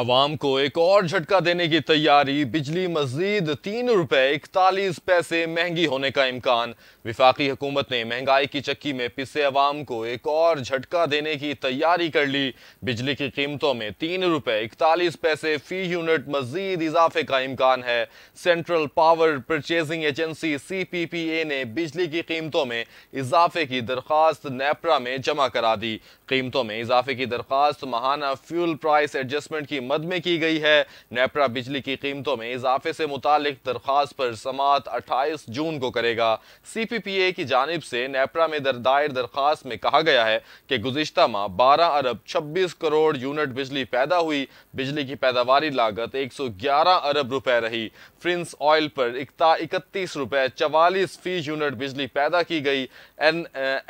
अवाम को एक और झटका देने की तैयारी बिजली मजीद तीन रुपए इकतालीस पैसे महंगी होने का इम्कान विफाकी हुकूमत ने महंगाई की चक्की में पिसे अवाम को एक और झटका देने की तैयारी कर ली बिजली की कीमतों में तीन रुपए इकतालीस पैसे फी यूनिट मजीद इजाफे का इम्कान है central power purchasing agency C P P A ने बिजली की कीमतों में इजाफे की दरख्वास्त नेपरा में जमा करा दी कीमतों में इजाफे की दरख्वास्त महाना फ्यूल प्राइस एडजस्टमेंट की मद में की गई है नेपरा बिजली की कीमतों में इजाफे से मुतल दरख्वास्त पर समात अट्ठाईस जून को करेगा सी पी पी ए की जानब से नेपरा में दर दायर दरख्वास्त में कहा गया है कि गुजशत माह बारह अरब छब्बीस करोड़ यूनिट बिजली पैदा हुई बिजली की पैदावार लागत एक सौ ग्यारह अरब रुपए रही फ्रिंस ऑयल पर इकता इकतीस रुपए चवालीस फी यूनिट बिजली पैदा की गई एन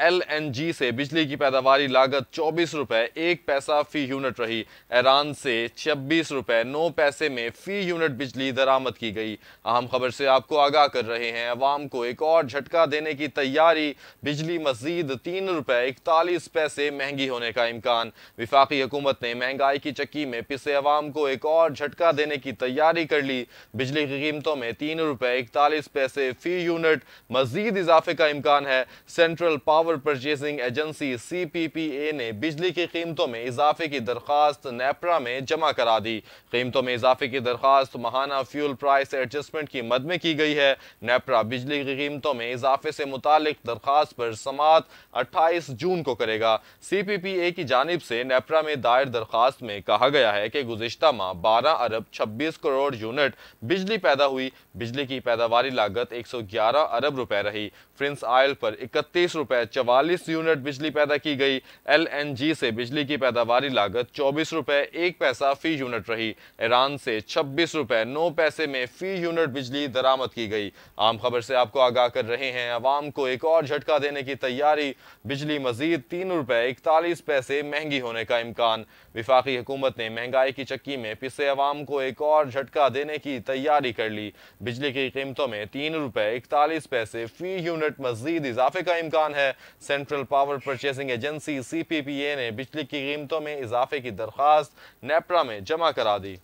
एल एन जी से बिजली की पैदावार लागत चौबीस रुपए एक पैसा फी यूनिट रही ईरान से छह छब्बीस रुपए नौ पैसे में फी यूनिट बिजली दरामद की गई अहम खबर से आपको आगाह कर रहे हैं अवाम को एक और झटका देने की तैयारी बिजली मजीद तीन रुपए इकतालीस पैसे महंगी होने का इम्कान विफाकी हुकूमत ने महंगाई की चक्की में पिसे अवाम को एक और झटका देने की तैयारी कर ली बिजली की कीमतों में तीन रुपए इकतालीस पैसे फी यूनिट मजीद इजाफे का इम्कान है central power purchasing agency C P P A ने बिजली की कीमतों में इजाफे की दरख्वास्त नेपरा में जमा जमा करा दी कीमतों में इजाफे की दरख्वास्त महाना फ्यूल प्राइस एडजस्टमेंट की मद में की गई है नेपरा बिजली की कीमतों में इजाफे से मुतल दरख्वास्त पर समात अट्ठाईस जून को करेगा सी पी पी ए की जानब से नेपरा में दायर दरख्वास्त में कहा गया है कि गुजशत माह बारह अरब छब्बीस करोड़ यूनिट बिजली पैदा हुई बिजली की पैदावारी लागत एक सौ ग्यारह अरब रुपए रही प्रिंस आयल पर इकतीस रुपए चवालीस यूनिट बिजली पैदा की गई एल एन जी से बिजली की पैदावारी लागत चौबीस रुपए एक पैसा फी यूनिट रही ईरान से छब्बीस रुपए नौ पैसे में फी यूनिट बिजली दरामद की गई आम खबर से आपको आगाह कर रहे हैं आवाम को एक और झटका देने की तैयारी बिजली मजीद तीन रुपए इकतालीस पैसे महंगी होने का इम्कान विफाकी हुकूमत ने महंगाई की चक्की में पिसे आवाम को एक और झटका देने की तैयारी कर ली बिजली की कीमतों में तीन रुपए इकतालीस पैसे फी यूनिट मजीद इजाफे का इम्कान है central power purchasing agency C P P A ने बिजली की कीमतों में इजाफे की दरख्वास्त नेपरा में जमा करा दी